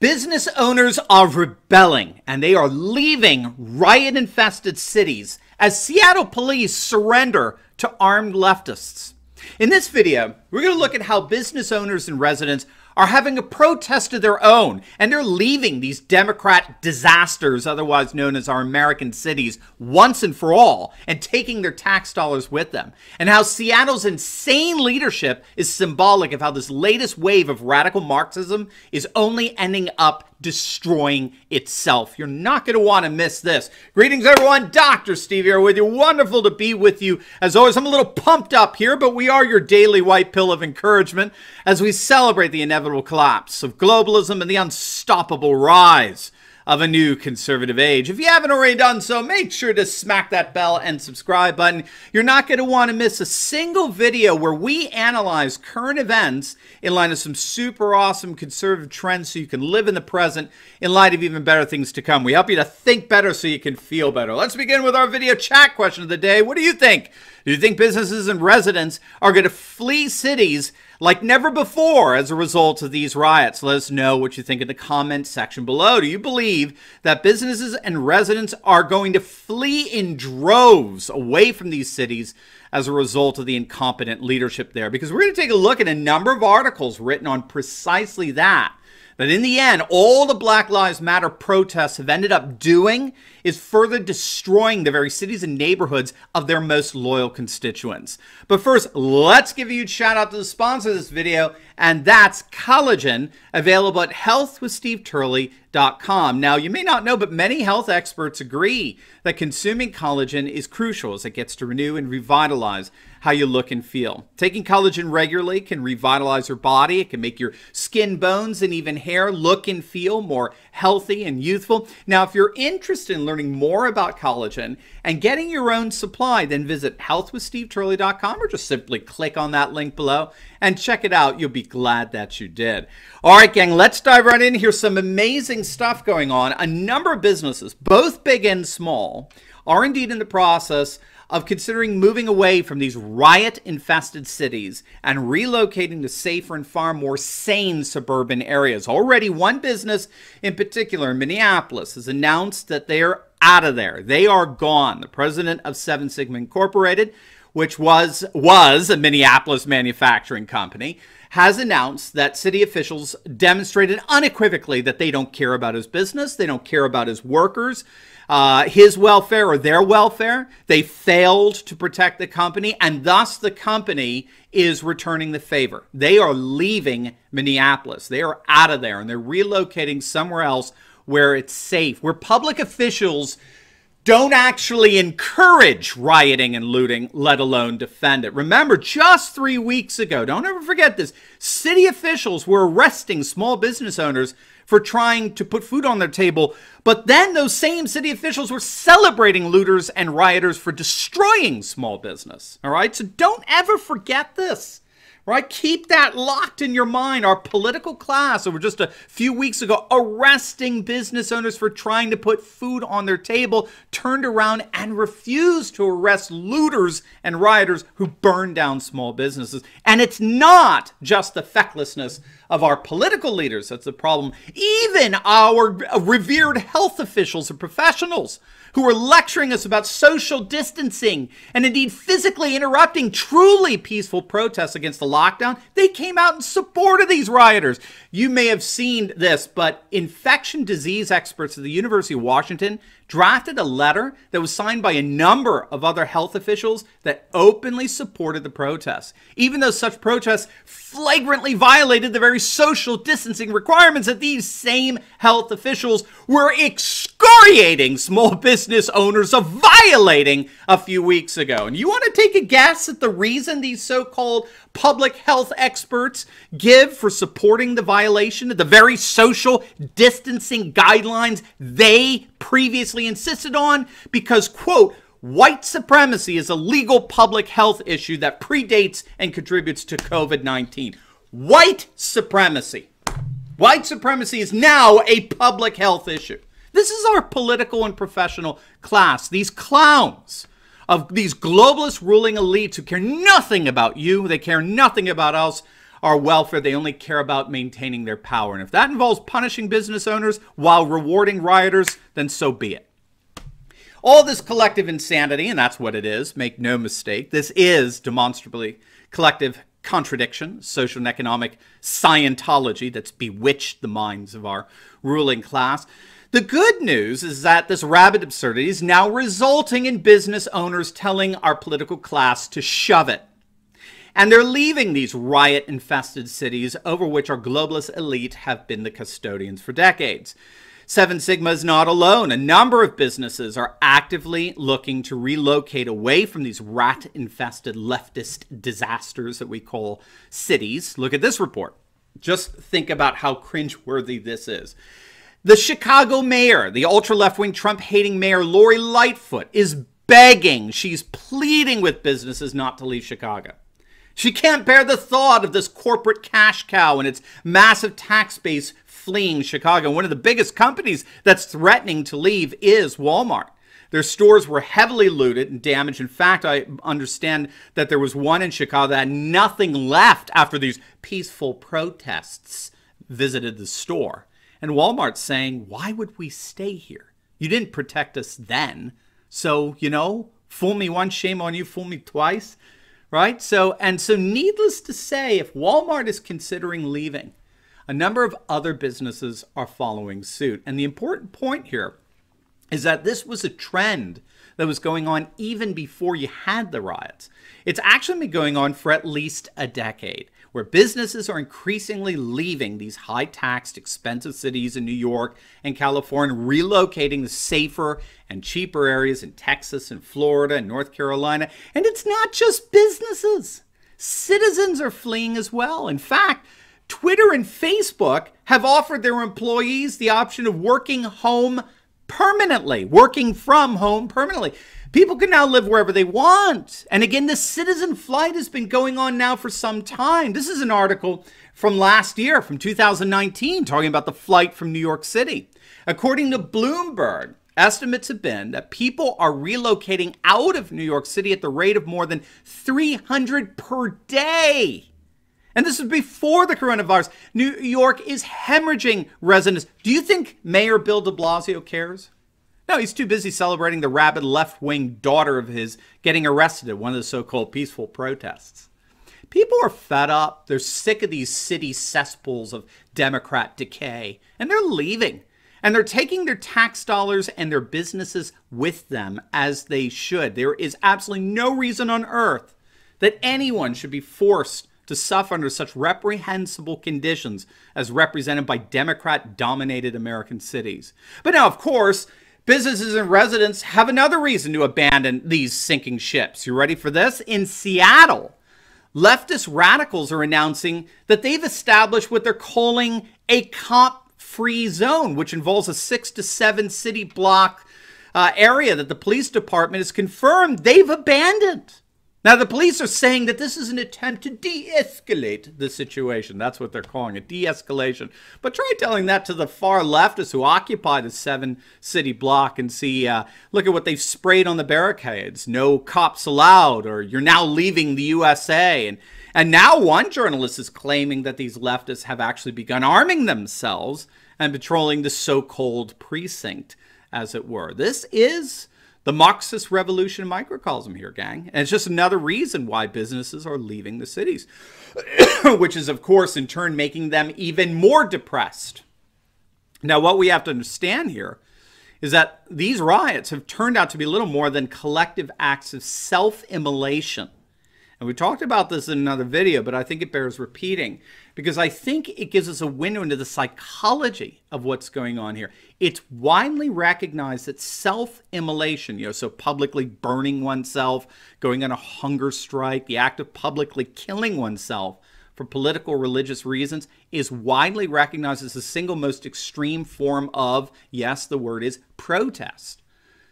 Business owners are rebelling and they are leaving riot infested cities as Seattle police surrender to armed leftists. In this video, we're going to look at how business owners and residents are having a protest of their own, and they're leaving these Democrat disasters, otherwise known as our American cities, once and for all, and taking their tax dollars with them. And how Seattle's insane leadership is symbolic of how this latest wave of radical Marxism is only ending up destroying itself. You're not going to want to miss this. Greetings, everyone. Dr. Steve here with you. Wonderful to be with you. As always, I'm a little pumped up here, but we are your daily white pill of encouragement as we celebrate the inevitable collapse of globalism and the unstoppable rise of a new conservative age. If you haven't already done so, make sure to smack that bell and subscribe button. You're not going to want to miss a single video where we analyze current events in light of some super awesome conservative trends so you can live in the present in light of even better things to come. We help you to think better so you can feel better. Let's begin with our video chat question of the day. What do you think? Do you think businesses and residents are going to flee cities like never before as a result of these riots. Let us know what you think in the comment section below. Do you believe that businesses and residents are going to flee in droves away from these cities as a result of the incompetent leadership there? Because we're going to take a look at a number of articles written on precisely that but in the end, all the Black Lives Matter protests have ended up doing is further destroying the very cities and neighborhoods of their most loyal constituents. But first, let's give you a shout out to the sponsor of this video, and that's Collagen, available at healthwithsteveturley.com. Now, you may not know, but many health experts agree that consuming collagen is crucial as it gets to renew and revitalize how you look and feel. Taking collagen regularly can revitalize your body. It can make your skin, bones, and even hair look and feel more healthy and youthful. Now, if you're interested in learning more about collagen and getting your own supply, then visit healthwithsteveturley.com or just simply click on that link below and check it out. You'll be glad that you did. All right, gang, let's dive right in. Here's some amazing stuff going on. A number of businesses, both big and small, are indeed in the process of considering moving away from these riot infested cities and relocating to safer and far more sane suburban areas. Already, one business in particular in Minneapolis has announced that they are out of there. They are gone. The president of Seven Sigma Incorporated which was was a Minneapolis manufacturing company, has announced that city officials demonstrated unequivocally that they don't care about his business, they don't care about his workers, uh, his welfare or their welfare. They failed to protect the company, and thus the company is returning the favor. They are leaving Minneapolis. They are out of there, and they're relocating somewhere else where it's safe, where public officials don't actually encourage rioting and looting, let alone defend it. Remember, just three weeks ago, don't ever forget this, city officials were arresting small business owners for trying to put food on their table, but then those same city officials were celebrating looters and rioters for destroying small business. All right, so don't ever forget this right? Keep that locked in your mind. Our political class over just a few weeks ago arresting business owners for trying to put food on their table turned around and refused to arrest looters and rioters who burn down small businesses. And it's not just the fecklessness of our political leaders that's the problem. Even our revered health officials and professionals who were lecturing us about social distancing and indeed physically interrupting truly peaceful protests against the lockdown, they came out in support of these rioters. You may have seen this, but infection disease experts at the University of Washington drafted a letter that was signed by a number of other health officials that openly supported the protests, even though such protests flagrantly violated the very social distancing requirements that these same health officials were excluded excoriating small business owners of violating a few weeks ago. And you want to take a guess at the reason these so-called public health experts give for supporting the violation of the very social distancing guidelines they previously insisted on? Because, quote, White supremacy is a legal public health issue that predates and contributes to COVID 19. White supremacy. White supremacy is now a public health issue. This is our political and professional class, these clowns of these globalist ruling elites who care nothing about you, they care nothing about us, our welfare, they only care about maintaining their power. And if that involves punishing business owners while rewarding rioters, then so be it. All this collective insanity, and that's what it is, make no mistake, this is demonstrably collective contradiction, social and economic scientology that's bewitched the minds of our ruling class. The good news is that this rabid absurdity is now resulting in business owners telling our political class to shove it. And they're leaving these riot infested cities over which our globalist elite have been the custodians for decades. Seven Sigma is not alone. A number of businesses are actively looking to relocate away from these rat infested leftist disasters that we call cities. Look at this report. Just think about how cringeworthy this is. The Chicago mayor, the ultra left wing Trump hating mayor Lori Lightfoot, is begging, she's pleading with businesses not to leave Chicago. She can't bear the thought of this corporate cash cow and its massive tax base fleeing Chicago. One of the biggest companies that's threatening to leave is Walmart. Their stores were heavily looted and damaged. In fact, I understand that there was one in Chicago that had nothing left after these peaceful protests visited the store. And Walmart's saying, why would we stay here? You didn't protect us then. So, you know, fool me once, shame on you, fool me twice, right? So, and so needless to say, if Walmart is considering leaving, a number of other businesses are following suit. And the important point here is that this was a trend that was going on even before you had the riots. It's actually been going on for at least a decade where businesses are increasingly leaving these high taxed, expensive cities in New York and California, relocating to safer and cheaper areas in Texas and Florida and North Carolina. And it's not just businesses, citizens are fleeing as well. In fact, Twitter and Facebook have offered their employees the option of working home permanently, working from home permanently. People can now live wherever they want. And again, the citizen flight has been going on now for some time. This is an article from last year, from 2019, talking about the flight from New York City. According to Bloomberg, Estimates have been that people are relocating out of New York City at the rate of more than 300 per day. And this is before the coronavirus. New York is hemorrhaging residents. Do you think Mayor Bill de Blasio cares? No, he's too busy celebrating the rabid left wing daughter of his getting arrested at one of the so called peaceful protests. People are fed up. They're sick of these city cesspools of Democrat decay, and they're leaving. And they're taking their tax dollars and their businesses with them, as they should. There is absolutely no reason on earth that anyone should be forced to suffer under such reprehensible conditions as represented by Democrat dominated American cities. But now, of course, businesses and residents have another reason to abandon these sinking ships. You ready for this? In Seattle, leftist radicals are announcing that they've established what they're calling a comp free zone, which involves a six to seven city block uh, area that the police department has confirmed they've abandoned. Now, the police are saying that this is an attempt to de escalate the situation. That's what they're calling it de escalation. But try telling that to the far leftists who occupy the seven city block and see uh, look at what they've sprayed on the barricades no cops allowed, or you're now leaving the USA. And, and now one journalist is claiming that these leftists have actually begun arming themselves and patrolling the so called precinct, as it were. This is the Marxist revolution microcosm here, gang. And it's just another reason why businesses are leaving the cities, which is, of course, in turn making them even more depressed. Now, what we have to understand here is that these riots have turned out to be little more than collective acts of self immolation. And we talked about this in another video, but I think it bears repeating because I think it gives us a window into the psychology of what's going on here. It's widely recognized that self immolation, you know, so publicly burning oneself, going on a hunger strike, the act of publicly killing oneself for political religious reasons, is widely recognized as the single most extreme form of, yes, the word is protest.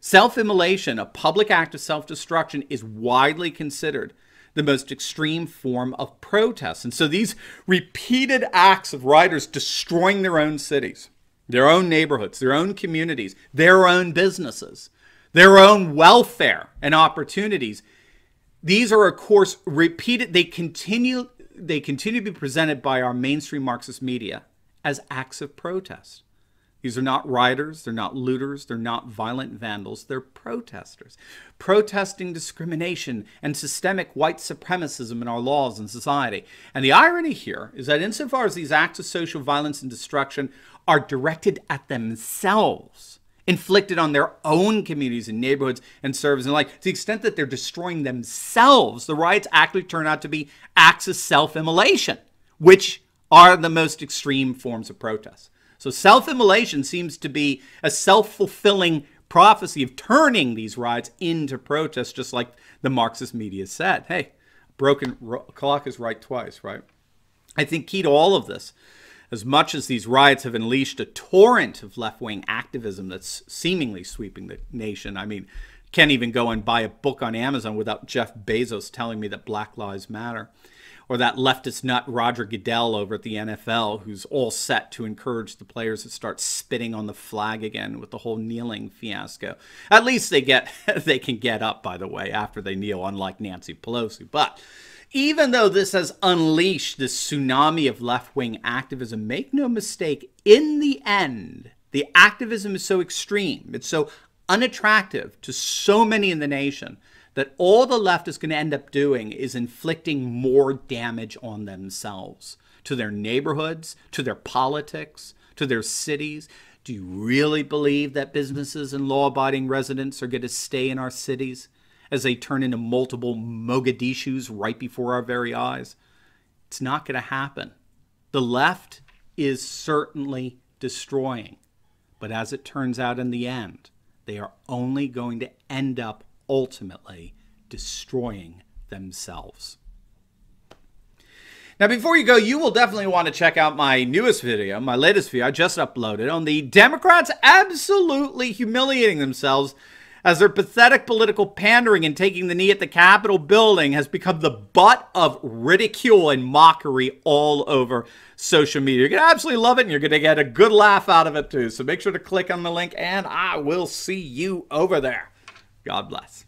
Self immolation, a public act of self destruction, is widely considered the most extreme form of protest. And so these repeated acts of rioters destroying their own cities, their own neighborhoods, their own communities, their own businesses, their own welfare and opportunities. These are, of course, repeated. They continue. They continue to be presented by our mainstream Marxist media as acts of protest. These are not rioters, they're not looters, they're not violent vandals, they're protesters. Protesting discrimination and systemic white supremacism in our laws and society. And the irony here is that insofar as these acts of social violence and destruction are directed at themselves, inflicted on their own communities and neighborhoods and services, and like to the extent that they're destroying themselves, the riots actually turn out to be acts of self immolation, which are the most extreme forms of protest. So self immolation seems to be a self fulfilling prophecy of turning these riots into protests, just like the Marxist media said. Hey, broken ro- clock is right twice, right? I think key to all of this, as much as these riots have unleashed a torrent of left wing activism that's seemingly sweeping the nation, I mean, can't even go and buy a book on Amazon without Jeff Bezos telling me that Black Lives Matter or that leftist nut Roger Goodell over at the NFL, who's all set to encourage the players to start spitting on the flag again with the whole kneeling fiasco. At least they get they can get up, by the way, after they kneel, unlike Nancy Pelosi. But even though this has unleashed this tsunami of left wing activism, make no mistake, in the end, the activism is so extreme, it's so unattractive to so many in the nation that all the left is going to end up doing is inflicting more damage on themselves, to their neighborhoods, to their politics, to their cities. Do you really believe that businesses and law abiding residents are going to stay in our cities as they turn into multiple Mogadishus right before our very eyes? It's not going to happen. The left is certainly destroying. But as it turns out in the end, they are only going to end up ultimately destroying themselves. Now, before you go, you will definitely want to check out my newest video, my latest video I just uploaded on the Democrats absolutely humiliating themselves as their pathetic political pandering and taking the knee at the Capitol building has become the butt of ridicule and mockery all over social media. You're going to absolutely love it, and you're going to get a good laugh out of it, too. So make sure to click on the link, and I will see you over there. God bless.